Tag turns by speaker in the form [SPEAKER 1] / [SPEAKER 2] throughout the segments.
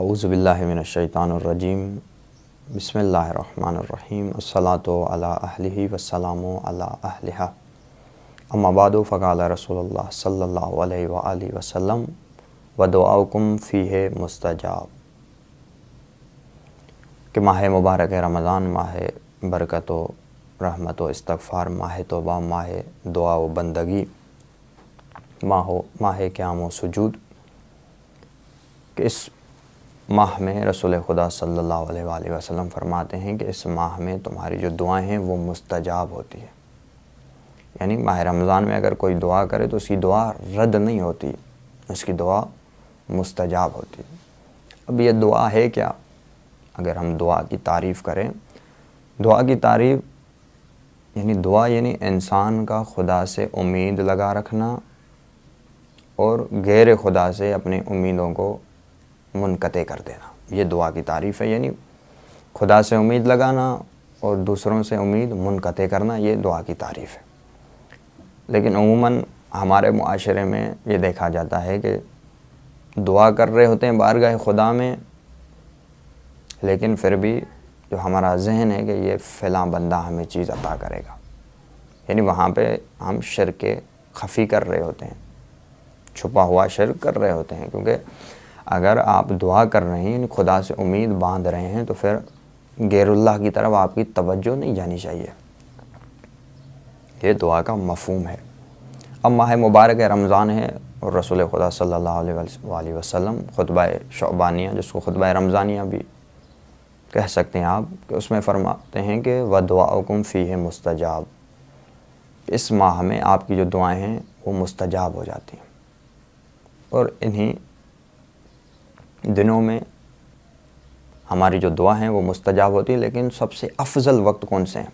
[SPEAKER 1] अऊज़बिल्लिमिनशैतानरजीम बसमीम अलाहली वसलाम अला अम्माबाद फ़काल रसोल सल्ला वसम वदुआकुम फ़ी मुस्तजाब कि माह मुबारक रमज़ान माह बरकत रहमत इस्तफ़ार माह तोबा माह दुआ व बंदगी माह माह क्याम सजूद कि इस माह में रसूल खुदा सल्ला वसलम फरमाते हैं कि इस माह में तुम्हारी जो दुआएं हैं वो मुस्तजाब होती है यानी माह रमज़ान में अगर कोई दुआ करे तो उसकी दुआ रद्द नहीं होती उसकी दुआ मुस्तजाब होती है अब यह दुआ है क्या अगर हम दुआ की तारीफ़ करें दुआ की तारीफ़ यानी दुआ यानी इंसान का खुदा से उम्मीद लगा रखना और गैर खुदा से अपनी उम्मीदों को मुनक़ कर देना ये दुआ की तारीफ़ है यानी खुदा से उम्मीद लगाना और दूसरों से उम्मीद मुनक़ करना ये दुआ की तारीफ़ है लेकिन अमूमन हमारे माशरे में ये देखा जाता है कि दुआ कर रहे होते हैं बारगाह खुदा में लेकिन फिर भी जो हमारा जहन है कि ये फ़लाँ बंदा हमें चीज़ अता करेगा यानी वहाँ पे हम शिर के खफ़ी कर रहे होते हैं छुपा हुआ शिर कर रहे होते हैं क्योंकि अगर आप दुआ कर रहे हैं यानी खुदा से उम्मीद बांध रहे हैं तो फिर गैरुल्लाह की तरफ आपकी तवज्जो नहीं जानी चाहिए ये दुआ का मफहम है अब माह मुबारक रमज़ान है और रसूल खुदा सल्लल्लाहु अलैहि वसल्लम शोबानिया जिसको खुतबा रमज़ानिया भी कह सकते हैं आप कि उसमें फरमाते हैं कि व दुआकुम फ़ी है मुस्तजाब इस माह में आपकी जो दुआएं हैं वो मुस्तजाब हो जाती हैं और इन्हीं दिनों में हमारी जो दुआ हैं वो मुस्तजाब होती है लेकिन सबसे अफजल वक्त कौन से हैं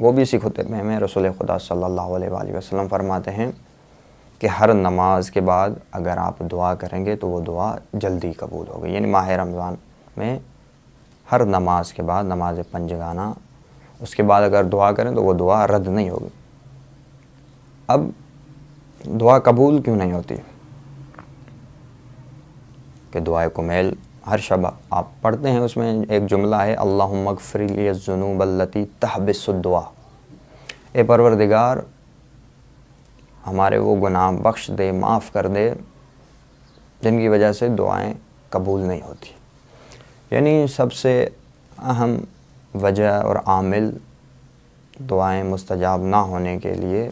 [SPEAKER 1] वो भी इसी खुतबे में रसोल खुदा सल्लल्लाहु अलैहि वसल्लम फरमाते हैं कि हर नमाज के बाद अगर आप दुआ करेंगे तो वो दुआ जल्दी कबूल होगी यानी माह रमज़ान में हर नमाज के बाद नमाज पंजगाना उसके बाद अगर दुआ करें तो वो दुआ रद्द नहीं होगी अब दुआ कबूल क्यों नहीं होती कि दुआ कुमेल हर शब आप पढ़ते हैं उसमें एक जुमला है अल्लाह मगफ़रीजनूबल्लती तहबिसुद्दुआ ए परवरदिगार हमारे वो गुनाह बख्श दे माफ़ कर दे जिनकी वजह से दुआएं कबूल नहीं होती यानी सबसे अहम वजह और आमिल दुआएं मुस्तजाब ना होने के लिए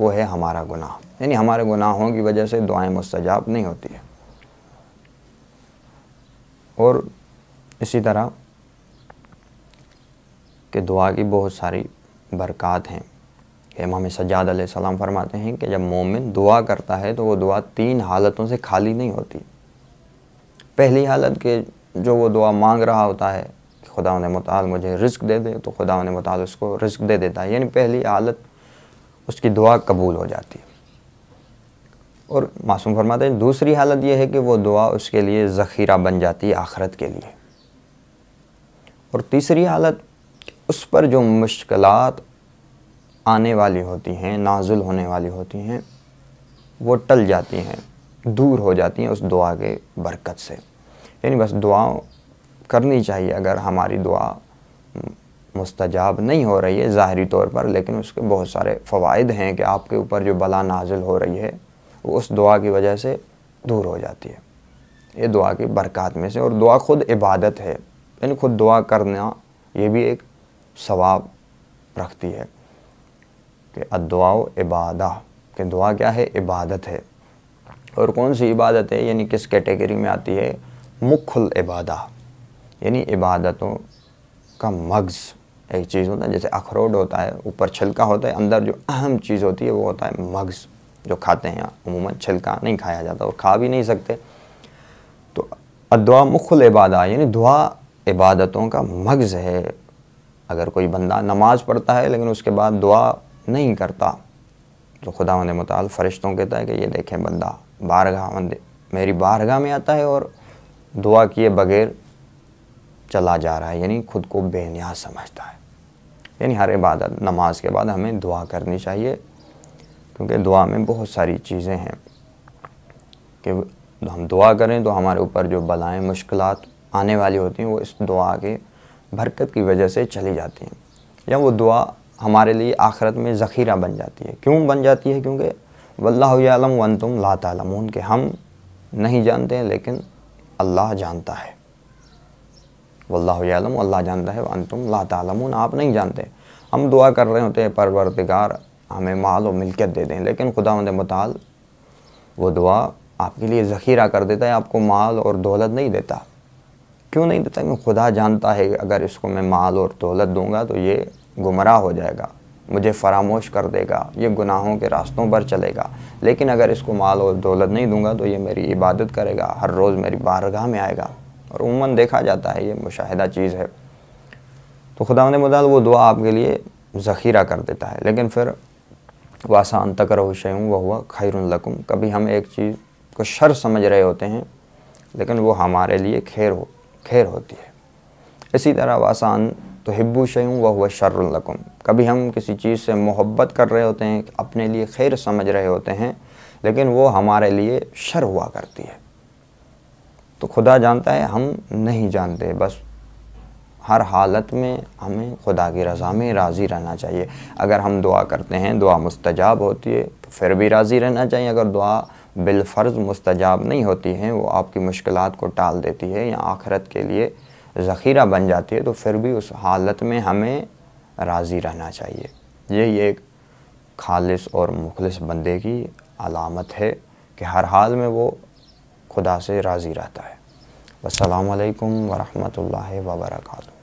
[SPEAKER 1] वो है हमारा गुनाह यानी हमारे गुनाहों की वजह से दुआएं मुस्तजाब नहीं होती है और इसी तरह कि दुआ की बहुत सारी बरक़ात हैं इमाम सजाद सलाम फरमाते हैं कि जब मोमिन दुआ करता है तो वो दुआ तीन हालतों से खाली नहीं होती पहली हालत के जो वो दुआ मांग रहा होता है कि खुदा ने मताल मुझे रिस्क दे दे तो खुदा ने मताल उसको रिस्क दे देता है यानी पहली हालत उसकी दुआ कबूल हो जाती है और मासूम फरमाते हैं दूसरी हालत यह है कि वो दुआ उसके लिए ज़ख़ीरा बन जाती है आखरत के लिए और तीसरी हालत उस पर जो मुश्किल आने वाली होती हैं नाजुल होने वाली होती हैं वो टल जाती हैं दूर हो जाती हैं उस दुआ के बरकत से यानी बस दुआ करनी चाहिए अगर हमारी दुआ मुस्तजाब नहीं हो रही है ज़ाहरी तौर पर लेकिन उसके बहुत सारे फ़वाद हैं कि आपके ऊपर जो बला नाजिल हो रही है उस दुआ की वजह से दूर हो जाती है ये दुआ की बरक़ात में से और दुआ खुद इबादत है यानी खुद दुआ करना ये भी एक सवाब रखती है कि अदुआ इबादा कि दुआ क्या है इबादत है और कौन सी इबादत है यानी किस कैटेगरी में आती है मुखल इबादा यानी इबादतों का मगज़ एक चीज़ होता है जैसे अखरोट होता है ऊपर छिलका होता है अंदर जो अहम चीज़ होती है वो होता है मगज़ जो खाते हैं अमूमन छिलका नहीं खाया जाता और खा भी नहीं सकते तो अदवा मुखल इबादा यानी दुआ इबादतों का मगज़ है अगर कोई बंदा नमाज पढ़ता है लेकिन उसके बाद दुआ नहीं करता तो खुदा ने मताल फ़रिश्तों कहता है कि ये देखें बंदा बारगाह मंदिर मेरी बारगाह में आता है और दुआ किए बगैर चला जा रहा है यानी खुद को बेनियाज समझता है यानी हर इबादत नमाज के बाद हमें दुआ करनी चाहिए क्योंकि दुआ में बहुत सारी चीज़ें हैं कि हम दुआ करें तो हमारे ऊपर जो बलाएं मुश्किल आने वाली होती हैं वो इस दुआ के बरकत की वजह से चली जाती हैं या वो दुआ हमारे लिए आखिरत में ज़ख़ीरा बन जाती है क्यों बन जाती है क्योंकि वल्लाम वन तुम ला तमून के हम नहीं जानते हैं लेकिन अल्लाह जानता है वल्लम अल्लाह जानता है वन तुम ला तमून आप नहीं जानते हम दुआ कर रहे होते हैं परवरदिगार हमें माल और मिलकत दे दें लेकिन खुदा मताल वो दुआ आपके लिए ज़ख़ीरा कर देता है आपको माल और दौलत नहीं देता क्यों नहीं देता क्योंकि खुदा जानता है अगर इसको मैं माल और दौलत दूंगा तो ये गुमराह हो जाएगा मुझे फरामोश कर देगा ये गुनाहों के रास्तों पर चलेगा लेकिन अगर इसको माल और दौलत नहीं दूंगा तो ये मेरी इबादत करेगा हर रोज़ मेरी बारगाह में आएगा और उमन देखा जाता है ये मुशाहिदा चीज़ है तो खुदा मुदाल वो दुआ आपके लिए ज़ख़ीरा कर देता है लेकिन फिर वासा अंतकर शयम वह हुआ खैरकुम कभी हम एक चीज़ को शर समझ रहे होते हैं लेकिन वो हमारे लिए खैर हो खैर होती है इसी तरह वासान तो हिब्बू शयूँ वह हुआ शर्रकुम कभी हम किसी चीज़ से मोहब्बत कर रहे होते हैं अपने लिए खैर समझ रहे होते हैं लेकिन वो हमारे लिए शर हुआ करती है तो खुदा जानता है हम नहीं जानते बस हर हालत में हमें खुदा की रज़ा में राज़ी रहना चाहिए अगर हम दुआ करते हैं दुआ मुस्तजाब होती है तो फिर भी राज़ी रहना चाहिए अगर दुआ बिलफ़र्ज़ मुस्तजाब नहीं होती है वो आपकी मुश्किल को टाल देती है या आखरत के लिए ज़ख़ीरा बन जाती है तो फिर भी उस हालत में हमें राज़ी रहना चाहिए यही एक खालस और मुखलस बंदे की अलामत है कि हर हाल में वो खुदा से राज़ी रहता है असलकम वरहमल वर्का